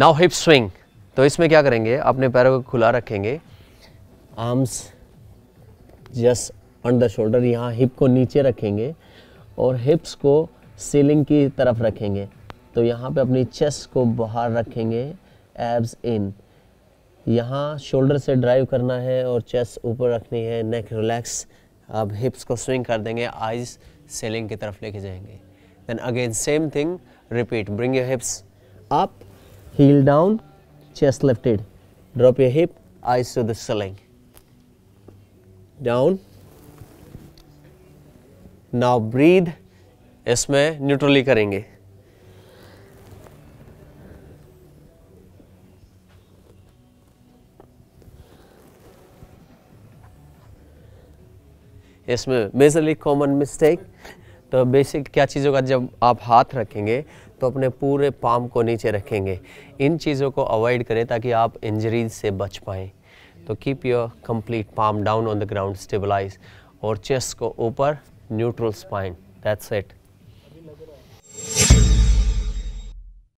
Now hip swing तो इसमें क्या करेंगे अपने पैरों को खुला रखेंगे arms just on the shoulder यहाँ हिप को नीचे रखेंगे और हिप्स को सीलिंग की तरफ रखेंगे तो यहाँ पे अपनी चेस्ट को बाहर रखेंगे एब्स इन यहाँ शोल्डर से ड्राइव करना है और चेस्ट ऊपर रखनी है नेक रिलैक्स अब हिप्स को स्विंग कर देंगे आइज सीलिंग की तरफ लेके जाएंगे then again same thing repeat bring your hips up heel down, chest lifted. Drop your hip, eyes to the ceiling. Down. Now breathe. इसमें न्यूट्रली करेंगे इसमें मेजरली कॉमन मिस्टेक तो बेसिक क्या चीज होगा जब आप हाथ रखेंगे तो अपने पूरे पाम को नीचे रखेंगे इन चीज़ों को अवॉइड करें ताकि आप इंजरीज से बच पाएँ तो keep your complete palm down on the ground stabilize और चेस्ट को ऊपर न्यूट्रल स्पाइन दैट्स इट